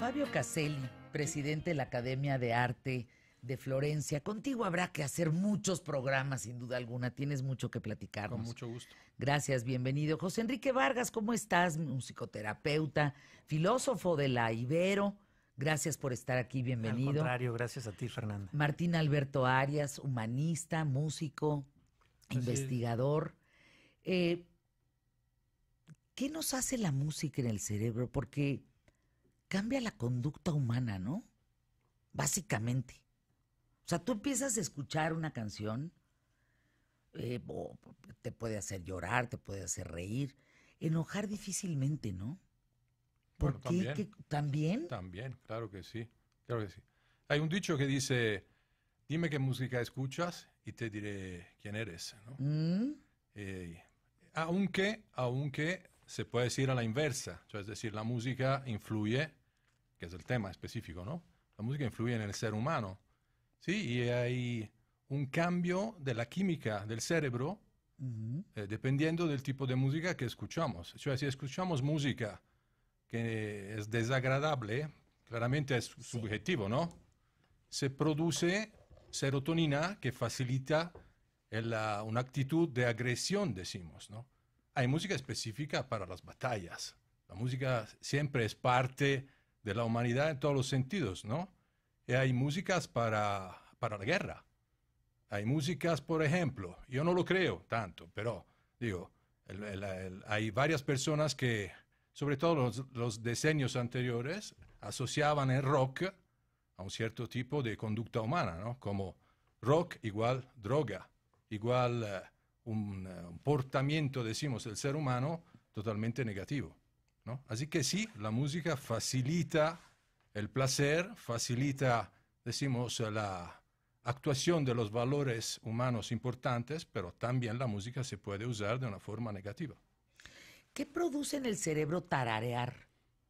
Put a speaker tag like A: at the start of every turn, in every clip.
A: Fabio Caselli, presidente de la Academia de Arte de Florencia. Contigo habrá que hacer muchos programas, sin duda alguna. Tienes mucho que platicarnos. Con mucho gusto. Gracias, bienvenido. José Enrique Vargas, ¿cómo estás? Musicoterapeuta, filósofo de la Ibero. Gracias por estar aquí, bienvenido. Al contrario,
B: gracias a ti, Fernanda.
A: Martín Alberto Arias, humanista, músico, investigador. Eh, ¿Qué nos hace la música en el cerebro? Porque cambia la conducta humana, ¿no? Básicamente. O sea, tú empiezas a escuchar una canción, eh, te puede hacer llorar, te puede hacer reír, enojar difícilmente, ¿no?
C: Porque
A: También, ¿También?
C: claro que sí, claro que sí. Hay un dicho que dice, dime qué música escuchas y te diré quién eres,
A: ¿no? Mm.
C: Eh, aunque, aunque se puede decir a la inversa, es decir, la música influye que es el tema específico, ¿no? La música influye en el ser humano, ¿sí? Y hay un cambio de la química del cerebro eh, dependiendo del tipo de música que escuchamos. O sea, si escuchamos música que es desagradable, claramente es subjetivo, ¿no? Se produce serotonina que facilita una actitud de agresión, decimos, ¿no? Hay música específica para las batallas. La música siempre es parte de la humanidad en todos los sentidos, ¿no? Y eh, hay músicas para, la guerra. Hay músicas, por ejemplo, yo no lo creo tanto, pero digo, hay varias personas que, sobre todo los, los decenios anteriores, asociaban el rock a un cierto tipo de conducta humana, ¿no? Como rock igual droga, igual eh, eh, un portamiento, decimos, del ser humano totalmente negativo. Así que sí, la música facilita el placer, facilita, decimos, la actuación de los valores humanos importantes, pero también la música se puede usar de una forma
A: negativa. ¿Qué produce en el cerebro tararear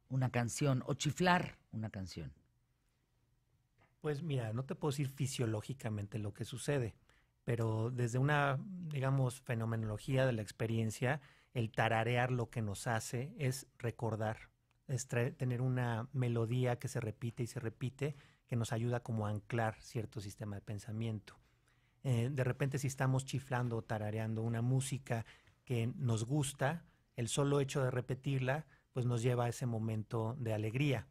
A: una canción o chiflar una canción?
B: Pues mira, no te puedo decir fisiológicamente lo que sucede, pero desde una, digamos, fenomenología de la experiencia, el tararear lo que nos hace es recordar, es tener una melodía que se repite y se repite, que nos ayuda como a anclar cierto sistema de pensamiento. Eh, de repente si estamos chiflando o tarareando una música que nos gusta, el solo hecho de repetirla, pues nos lleva a ese momento de alegría.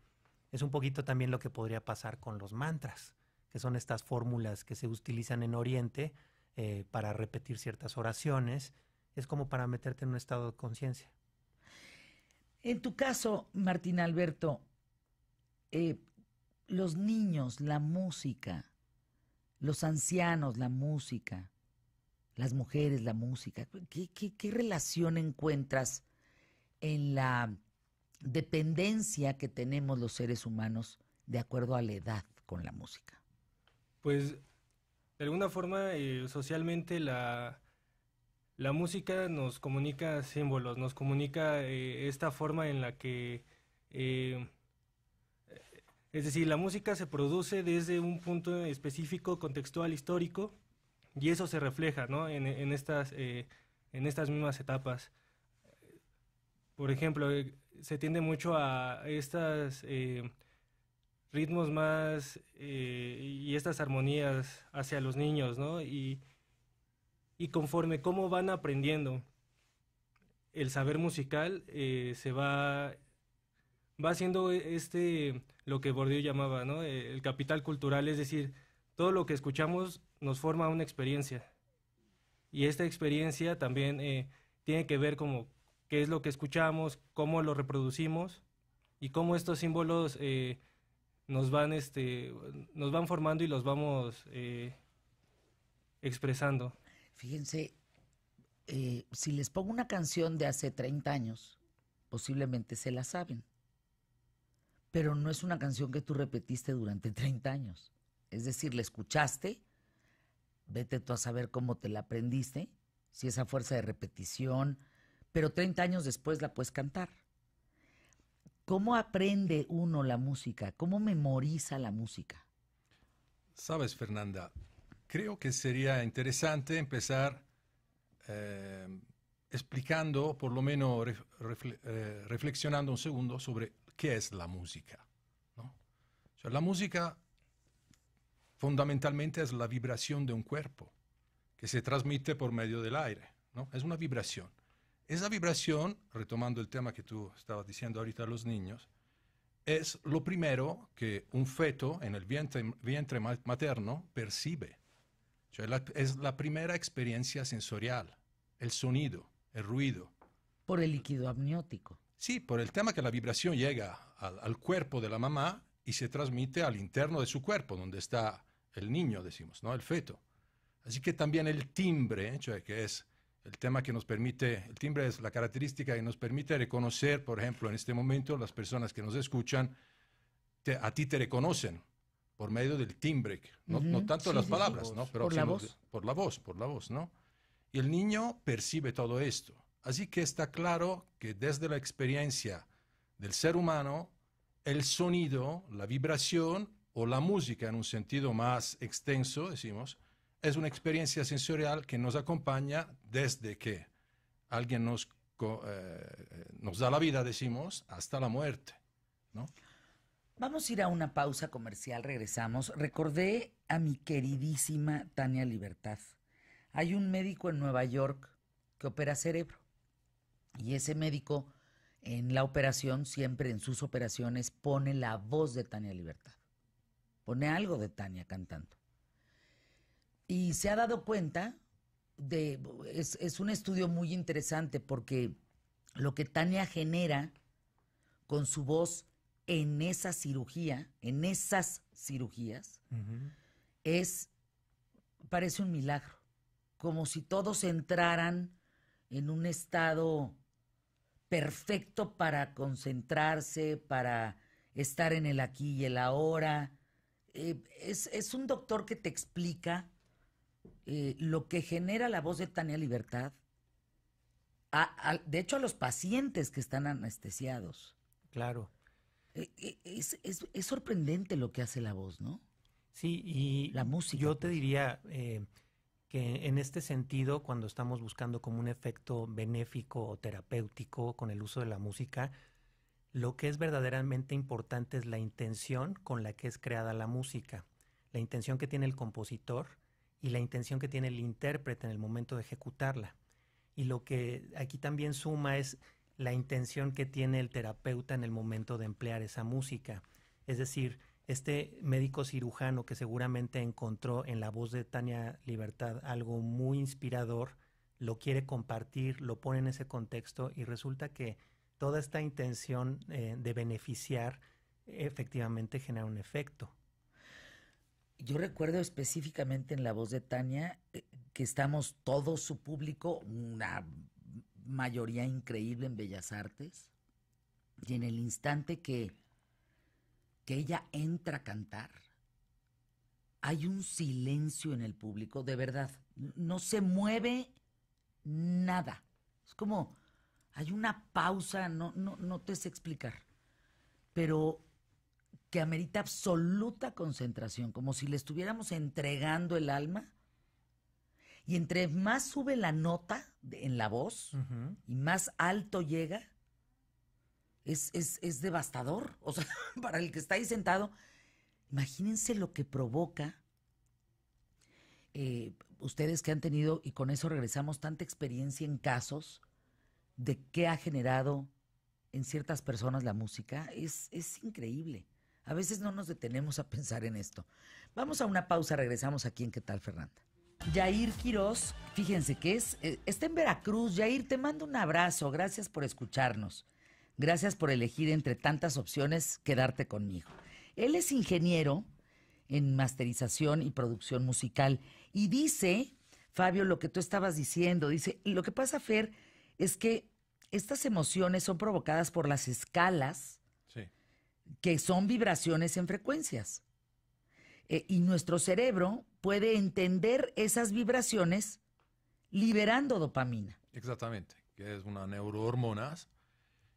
B: Es un poquito también lo que podría pasar con los mantras, que son estas fórmulas que se utilizan en Oriente eh, para repetir ciertas oraciones es como para meterte en un estado de conciencia.
A: En tu caso, Martín Alberto, eh, los niños, la música, los ancianos, la música, las mujeres, la música, ¿qué, relación encuentras en la dependencia que tenemos los seres humanos de acuerdo a la edad con la música?
D: Pues, de alguna forma, eh, socialmente la, la música nos comunica símbolos, nos comunica eh, esta forma en la que... Eh, es decir, la música se produce desde un punto específico, contextual, histórico, y eso se refleja en, estas, eh, en estas mismas etapas. Por ejemplo, se tiende mucho a estos ritmos más y estas armonías hacia los niños, ¿no? Y, y conforme cómo van aprendiendo el saber musical, eh, se va, va haciendo e, este, lo que Bordeaux llamaba, eh, El capital cultural, es decir, todo lo que escuchamos nos forma una experiencia. Y esta experiencia también eh, tiene que ver como qué es lo que escuchamos, cómo lo reproducimos y cómo estos símbolos nos van este, nos van formando y los vamos expresando.
A: Fíjense, eh, si les pongo una canción de hace 30 años, posiblemente se la saben. Pero no es una canción que tú repetiste durante 30 años. Es decir, la escuchaste, vete tú a saber cómo te la aprendiste, si esa fuerza de repetición, pero 30 años después la puedes cantar. ¿Cómo aprende uno la música? ¿Cómo memoriza la música? Sabes,
C: Fernanda, creo que sería interesante empezar eh, explicando, por lo menos eh, reflexionando un segundo sobre qué es la música. la música fundamentalmente es la vibración de un cuerpo que se transmite por medio del aire. Es una vibración. Esa vibración, retomando el tema que tú estabas diciendo ahorita a los niños, es lo primero que un feto en el vientre materno percibe es la primera experiencia sensorial, el sonido, el ruido. Por el líquido amniótico. Sí, por el tema que la vibración llega al, cuerpo de la mamá y se transmite al interno de su cuerpo, donde está el niño, decimos, ¿no? El feto. Así que también el timbre, que es el tema que nos permite, el timbre es la característica que nos permite reconocer, por ejemplo, en este momento, las personas que nos escuchan, a ti te reconocen por medio del timbre, no, tanto las palabras, ¿no? Pero por la voz. por la voz, por la voz, ¿no? Y el niño percibe todo esto. Así que está claro que desde la experiencia del ser humano, el sonido, la vibración o la música en un sentido más extenso, decimos, es una experiencia sensorial que nos acompaña desde que alguien nos, eh, nos da la vida, decimos, hasta la muerte. ¿no?
A: Vamos a ir a una pausa comercial, regresamos. Recordé a mi queridísima Tania Libertad. Hay un médico en Nueva York que opera cerebro y ese médico en la operación, siempre en sus operaciones, pone la voz de Tania Libertad. Pone algo de Tania cantando. Y se ha dado cuenta de, es, es un estudio muy interesante porque lo que Tania genera con su voz en esa cirugía, en esas cirugías, es, parece un milagro, como si todos entraran en un estado perfecto para concentrarse, para estar en el aquí y el ahora. Eh, es, un doctor que te explica eh, lo que genera la voz de Tania Libertad, de hecho a los pacientes que están anestesiados. Claro. E, e, es, es, sorprendente lo que hace la voz, ¿no? Sí, y la música.
B: Yo te pues. diría eh, que en este sentido, cuando estamos buscando como un efecto benéfico o terapéutico con el uso de la música, lo que es verdaderamente importante es la intención con la que es creada la música, la intención que tiene el compositor y la intención que tiene el intérprete en el momento de ejecutarla. Y lo que aquí también suma es la intención que tiene el terapeuta en el momento de emplear esa música. Es decir, este médico cirujano que seguramente encontró en la voz de Tania Libertad algo muy inspirador, lo quiere compartir, lo pone en ese contexto y resulta que toda esta intención eh, de beneficiar
A: efectivamente genera un efecto. Yo recuerdo específicamente en la voz de Tania eh, que estamos todo su público, una mayoría increíble en Bellas Artes. Y en el instante que, que ella entra a cantar, hay un silencio en el público, de verdad. No se mueve nada. Es como, hay una pausa, no, no, no te sé explicar. Pero que amerita absoluta concentración, como si le estuviéramos entregando el alma y entre más sube la nota en la voz y más alto llega, es, devastador. O sea, para el que está ahí sentado, imagínense lo que provoca. Eh, ustedes que han tenido, y con eso regresamos, tanta experiencia en casos de qué ha generado en ciertas personas la música, es, es increíble. A veces no nos detenemos a pensar en esto. Vamos a una pausa, regresamos aquí en ¿Qué tal, Fernanda? Jair Quiroz, fíjense que es, eh, está en Veracruz. Jair, te mando un abrazo. Gracias por escucharnos. Gracias por elegir entre tantas opciones quedarte conmigo. Él es ingeniero en masterización y producción musical y dice, Fabio, lo que tú estabas diciendo, dice, lo que pasa, Fer, es que estas emociones son provocadas por las escalas, que son vibraciones en frecuencias. Eh, y nuestro cerebro puede entender esas vibraciones liberando dopamina.
C: Exactamente, que es una neurohormona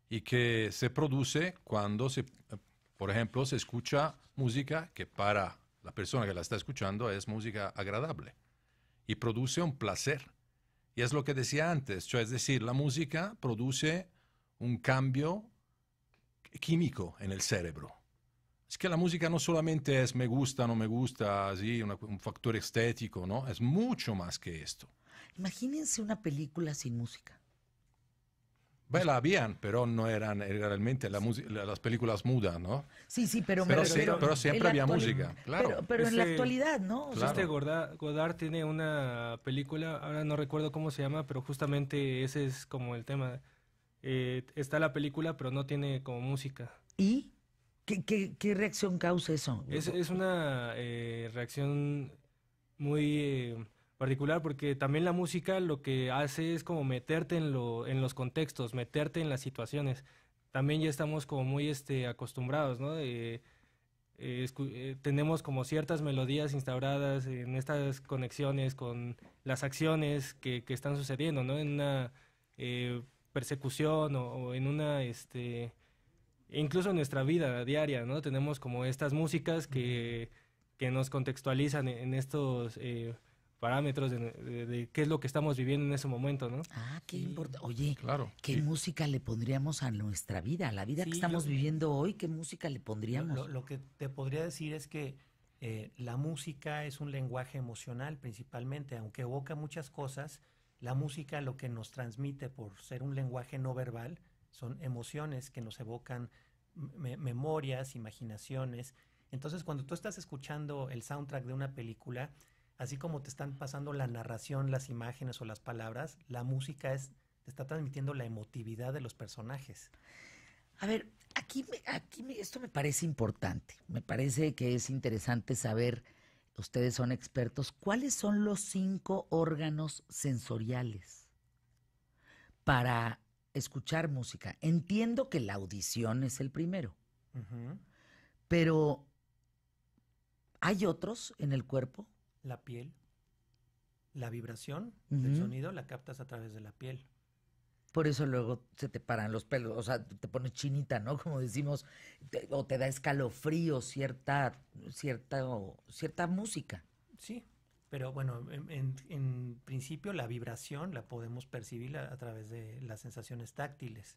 C: y que se produce cuando, se, por ejemplo, se escucha música que para la persona que la está escuchando es música agradable y produce un placer. Y es lo que decía antes, es decir, la música produce un cambio químico en el cerebro es que la música no solamente es me gusta, no me gusta, así, un factor estético, ¿no? Es mucho más que esto.
A: Imagínense una película sin música.
C: Bueno, la habían, pero no eran realmente las películas mudas, ¿no?
A: Sí, sí, pero, pero, pero siempre había música, claro. Pero, en la este actualidad, ¿no? Este
D: Godard, tiene una película, ahora no recuerdo cómo se llama, pero justamente ese es como el tema. Eh, está la película, pero no tiene como música.
A: ¿Y? ¿Qué, qué, qué reacción causa eso? Es,
D: una eh, reacción muy eh, particular porque también la música lo que hace es como meterte en, lo, en los contextos, meterte en las situaciones. También ya estamos como muy este, acostumbrados, ¿no? Eh, tenemos como ciertas melodías instauradas en estas conexiones con las acciones que, están sucediendo, ¿no? En una persecución o, o, en una este, incluso en nuestra vida diaria, ¿no? Tenemos como estas músicas que, que nos contextualizan en estos eh, parámetros de, qué es lo que estamos viviendo en ese momento, ¿no? Ah, qué
A: importa. importante. Oye, claro, ¿qué música le pondríamos a nuestra vida, a la vida que estamos viviendo hoy? ¿Qué música le pondríamos?
B: Lo, que te podría decir es que eh, la música es un lenguaje emocional principalmente, aunque evoca muchas cosas, la música lo que nos transmite por ser un lenguaje no verbal, son emociones que nos evocan memorias, imaginaciones. Entonces, cuando tú estás escuchando el soundtrack de una película, así como te están pasando la narración, las imágenes o las palabras, la música es, te está transmitiendo la emotividad de los personajes.
A: A ver, aquí, aquí esto me parece importante. Me parece que es interesante saber, ustedes son expertos, cuáles son los cinco órganos sensoriales para escuchar música. Entiendo que la audición es el primero, pero ¿hay otros en el cuerpo?
B: La piel. La vibración del sonido la captas a través de la piel.
A: Por eso luego se te paran los pelos, o sea, te pones chinita, ¿no? Como decimos, o te da escalofrío cierta, cierta, cierta música.
B: Sí, pero bueno, en, principio la vibración la podemos percibir a, través de las sensaciones táctiles.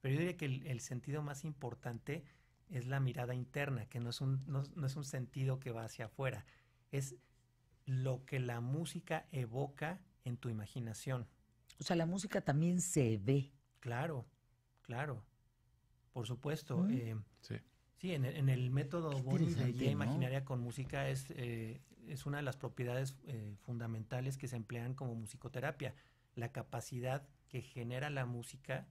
B: Pero yo diría que el, sentido más importante es la mirada interna, que no es, un, no, es un sentido que va hacia afuera, es lo que la música evoca en tu imaginación.
A: O sea, la música también se ve.
B: Claro, claro, por supuesto. Eh, sí. Sí, en el, método Boris de idea imaginaria con música es, eh, es una de las propiedades eh, fundamentales que se emplean como musicoterapia, la capacidad que genera la música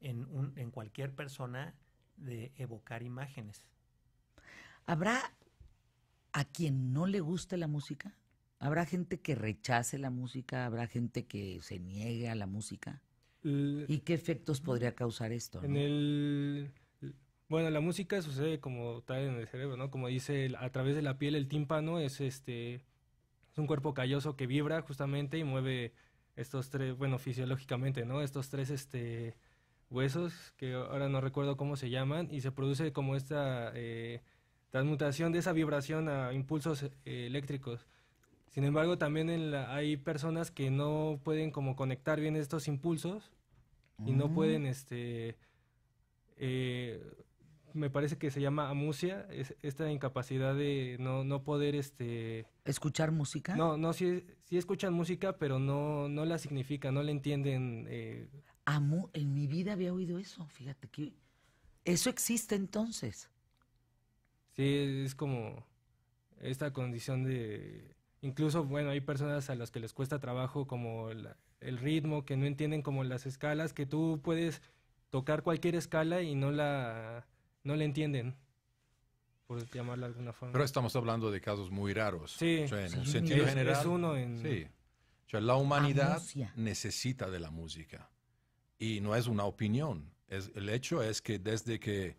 B: en, un, en cualquier persona de evocar imágenes.
A: ¿Habrá a quien no le guste la música? ¿Habrá gente que rechace la música? ¿Habrá gente que se niegue a la música? ¿Y qué efectos podría causar esto? En
D: el bueno, la música sucede como tal en el cerebro, ¿no? Como dice, a través de la piel el tímpano es este es un cuerpo calloso que vibra justamente y mueve estos tres, bueno, fisiológicamente, ¿no? Estos tres este huesos que ahora no recuerdo cómo se llaman y se produce como esta eh, transmutación de esa vibración a impulsos eh, eléctricos. Sin embargo, también hay personas que no pueden como conectar bien estos impulsos y no mm. pueden este eh, me parece que se llama amusia, es esta incapacidad de no, no poder este
A: escuchar música. No, no sí,
D: sí escuchan música, pero no no la significa, no la entienden. Eh.
A: Amo, en mi vida había oído eso, fíjate que eso existe entonces.
D: Sí, es como esta condición de incluso bueno, hay personas a las que les cuesta trabajo como el ritmo, que no entienden como las escalas, que tú puedes tocar cualquier escala y no la no le entienden, por llamarlo de alguna forma. Pero
C: estamos hablando de casos muy raros. Sí, en un sentido general. Es uno en... Sí. O sea, la humanidad necesita de la música. Y no es una opinión. Es, el hecho es que desde que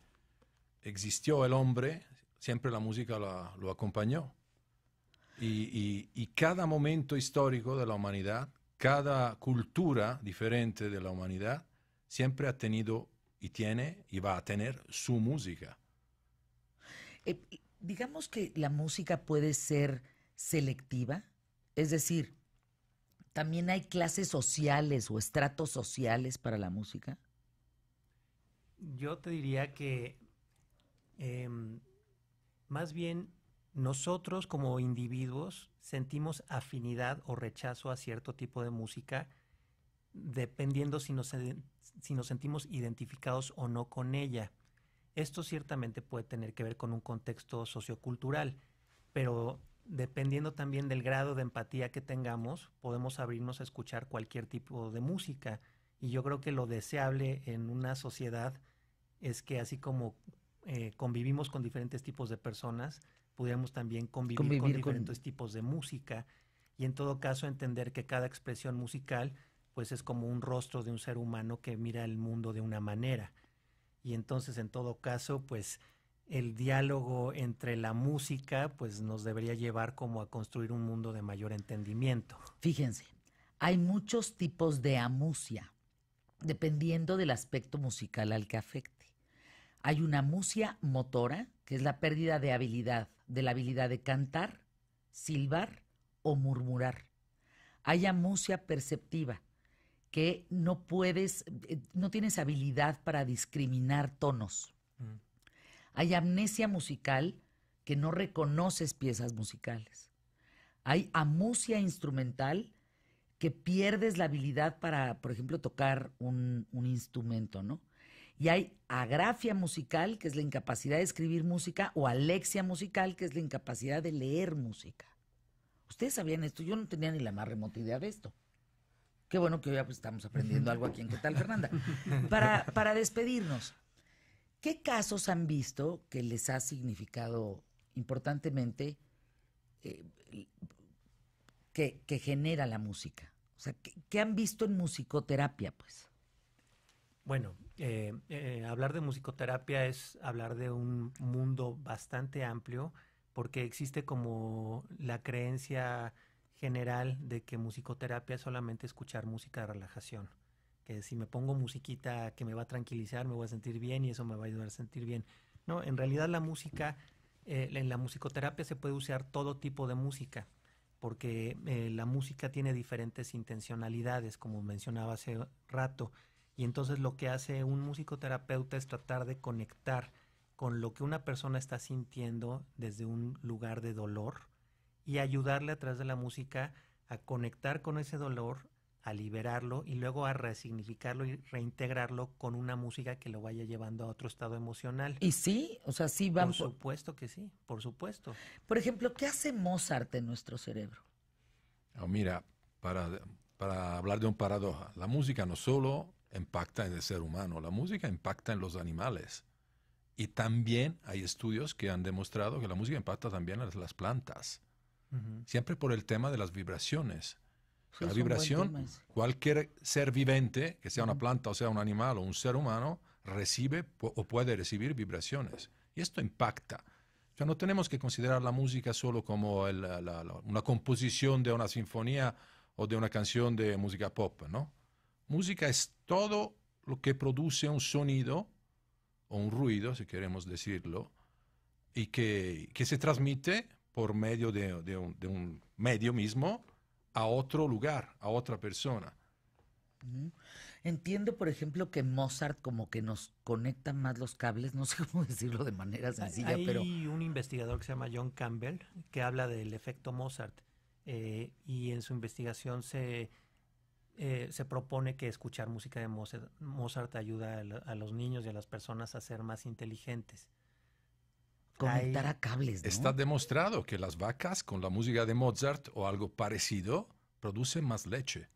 C: existió el hombre, siempre la música lo acompañó. Y, y, cada momento histórico de la humanidad, cada cultura diferente de la humanidad, siempre ha tenido y tiene y va a tener su música.
A: Eh, digamos que la música puede ser selectiva, es decir, también hay clases sociales o estratos sociales para la música.
B: Yo te diría que em, más bien nosotros como individuos sentimos afinidad o rechazo a cierto tipo de música dependiendo si nos, sentimos identificados o no con ella. Esto ciertamente puede tener que ver con un contexto sociocultural, pero dependiendo también del grado de empatía que tengamos, podemos abrirnos a escuchar cualquier tipo de música. Y yo creo que lo deseable en una sociedad es que así como eh, convivimos con diferentes tipos de personas, pudiéramos también convivir, con diferentes tipos de música. Y en todo caso entender que cada expresión musical pues es como un rostro de un ser humano que mira el mundo de una manera. Y entonces en todo caso, pues el diálogo entre la música pues nos debería llevar como a construir un
A: mundo de mayor entendimiento. Fíjense, hay muchos tipos de amusia, dependiendo del aspecto musical al que afecte. Hay una amusia motora, que es la pérdida de habilidad, de la habilidad de cantar, silbar o murmurar. Hay amusia perceptiva, que no puedes, eh, no tienes habilidad para discriminar tonos. Mm. Hay amnesia musical que no reconoces piezas musicales. Hay amusia instrumental que pierdes la habilidad para, por ejemplo, tocar un, un instrumento, ¿no? Y hay agrafia musical, que es la incapacidad de escribir música, o alexia musical, que es la incapacidad de leer música. ¿Ustedes sabían esto? Yo no tenía ni la más remota idea de esto. Qué bueno que hoy pues, estamos aprendiendo algo aquí en ¿Qué tal, Fernanda? Para, para despedirnos, ¿qué casos han visto que les ha significado importantemente eh, que, que, genera la música? O sea, ¿qué, han visto en musicoterapia, pues? Bueno,
B: eh, eh, hablar de musicoterapia es hablar de un mundo bastante amplio porque existe como la creencia general de que musicoterapia es solamente escuchar música de relajación. Que si me pongo musiquita que me va a tranquilizar, me voy a sentir bien y eso me va a ayudar a sentir bien. No, en realidad la música, eh, en la musicoterapia se puede usar todo tipo de música, porque eh, la música tiene diferentes intencionalidades, como mencionaba hace rato. Y entonces lo que hace un musicoterapeuta es tratar de conectar con lo que una persona está sintiendo desde un lugar de dolor, y ayudarle a través de la música a conectar con ese dolor, a liberarlo y luego a resignificarlo y reintegrarlo con una música que lo vaya llevando a otro estado emocional. Y
A: sí, o sea, sí vamos...? Por supuesto que sí, por supuesto. Por ejemplo, ¿qué hace Mozart en nuestro cerebro?
C: Oh, mira, para, para hablar de un paradoja, la música no solo impacta en el ser humano, la música impacta en los animales. Y también hay estudios que han demostrado que la música impacta también en las plantas. Siempre por el tema de las vibraciones. la vibración, cualquier ser viviente, que sea una planta o sea un animal o un ser humano, recibe o puede recibir vibraciones. Y esto impacta. ya no tenemos que considerar la música solo como la, una composición de una sinfonía o de una canción de música pop, ¿no? Música es todo lo que produce un sonido o un ruido, si queremos decirlo, y que, que se transmite por medio de, un, medio mismo a otro lugar, a otra persona.
A: Entiendo, por ejemplo, que Mozart como que nos conecta más los cables, no sé cómo decirlo de manera sencilla, pero... Hay
B: un investigador que se llama John Campbell que habla del efecto Mozart eh, y en su investigación se, eh, se propone que escuchar música de Mozart, ayuda a, los niños y a las personas a ser más inteligentes
A: a cables. Está
C: demostrado que las vacas con la música de Mozart o algo parecido producen más leche.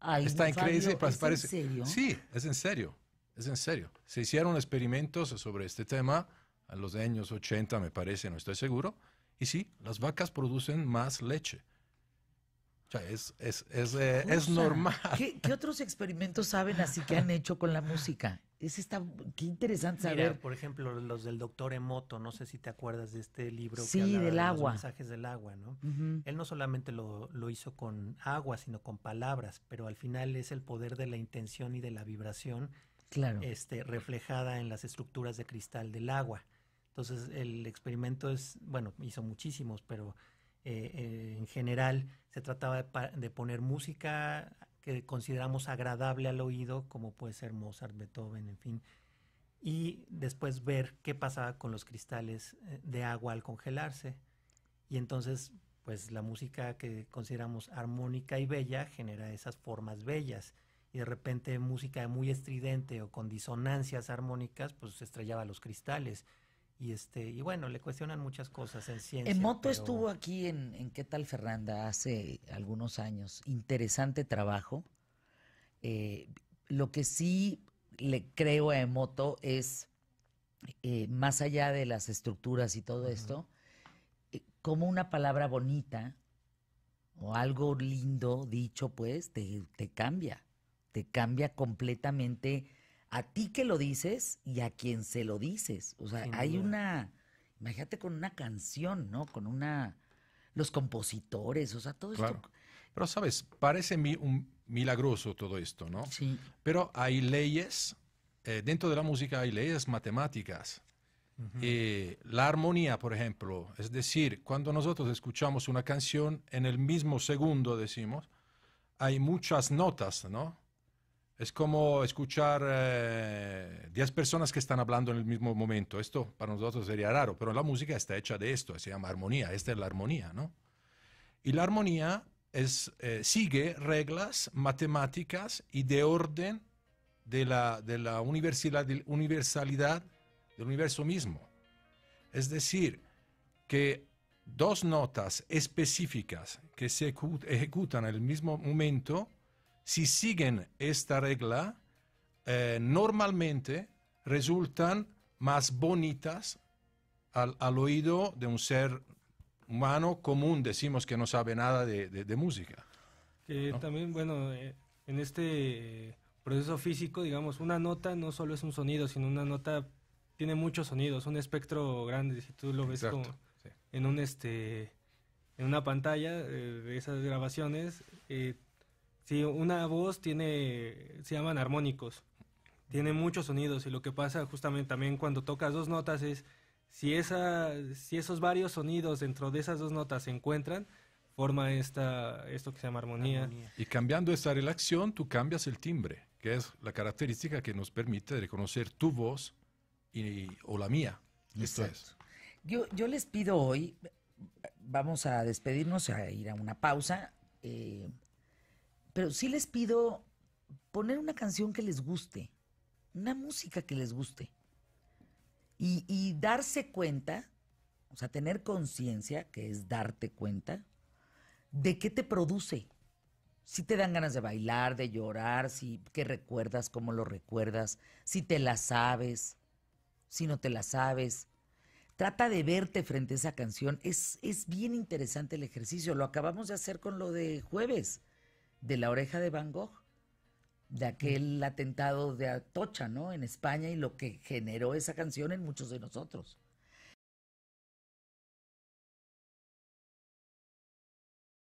A: Ay, está increíble. ¿Es parece...
C: en serio? Sí, es en serio. Es en serio. Se hicieron experimentos sobre este tema en los años 80, me parece, no estoy seguro. Y sí, las vacas producen más leche. O sea, es, es, es, eh, es normal.
A: ¿Qué, otros experimentos saben así que han hecho con la música? Es esta... qué interesante saber.
B: por ejemplo, los del doctor Emoto, no sé si te acuerdas de este libro que del de los mensajes del agua, ¿no? Él no solamente lo, hizo con agua, sino con palabras, pero al final es el poder de la intención y de la vibración claro. este, reflejada en las estructuras de cristal del agua. Entonces, el experimento es, bueno, hizo muchísimos, pero eh, eh, en general se trataba de poner música que consideramos agradable al oído, como puede ser Mozart, Beethoven, en fin. Y después ver qué pasaba con los cristales eh, de agua al congelarse. Y entonces, pues la música que consideramos armónica y bella genera esas formas bellas. Y de repente música muy estridente o con disonancias armónicas, pues estrellaba los cristales. Y, este, y bueno, le cuestionan muchas cosas en ciencia. Emoto estuvo
A: aquí en, ¿Qué tal Fernanda? hace algunos años. Interesante trabajo. Eh, lo que sí le creo a Emoto es, eh, más allá de las estructuras y todo esto, eh, como una palabra bonita o algo lindo dicho, pues, te, te cambia, te cambia completamente a ti que lo dices y a quien se lo dices. O sea, hay una, imagínate con una canción, ¿no? Con una, los compositores, o sea, todo esto. Pero sabes, parece un milagroso todo esto, ¿no? Sí.
C: Pero hay leyes, eh, dentro de la música hay leyes matemáticas. Eh, la armonía, por ejemplo, es decir, cuando nosotros escuchamos una canción, en el mismo segundo decimos, hay muchas notas, ¿no? Es como escuchar 10 eh, personas que están hablando en el mismo momento. Esto para nosotros sería raro, pero la música está hecha de esto, se llama armonía, esta es la armonía, ¿no? Y la armonía es, eh, sigue reglas matemáticas y de orden de la, de la universalidad del universo mismo. Es decir, que dos notas específicas que se ejecutan en el mismo momento, si siguen esta regla, eh, normalmente resultan más bonitas al, al, oído de un ser humano común, decimos que no sabe nada de, de, música.
D: Que también, bueno, eh, en este proceso físico, digamos, una nota no solo es un sonido, sino una nota tiene muchos sonidos, un espectro grande, si tú lo ves en un este en una pantalla eh, de esas grabaciones, si una voz tiene, se llaman armónicos, tiene muchos sonidos y lo que pasa justamente también cuando tocas dos notas es si, esa, si esos varios sonidos dentro de esas dos notas se encuentran, forma esta, esto que se llama armonía.
C: Y cambiando esa relación, tú cambias el timbre, que es la característica que nos permite reconocer tu voz y, o la mía.
A: Listo. Yo, les pido hoy, vamos a despedirnos, a ir a una pausa. Eh, pero sí les pido poner una canción que les guste, una música que les guste. Y, darse cuenta, o sea, tener conciencia, que es darte cuenta, de qué te produce. Si te dan ganas de bailar, de llorar, si qué recuerdas, cómo lo recuerdas, si te la sabes, si no te la sabes. Trata de verte frente a esa canción. Es, es bien interesante el ejercicio. Lo acabamos de hacer con lo de jueves de la oreja de Van Gogh, de aquel atentado de Atocha, ¿no? En España y lo que generó esa canción en muchos de nosotros.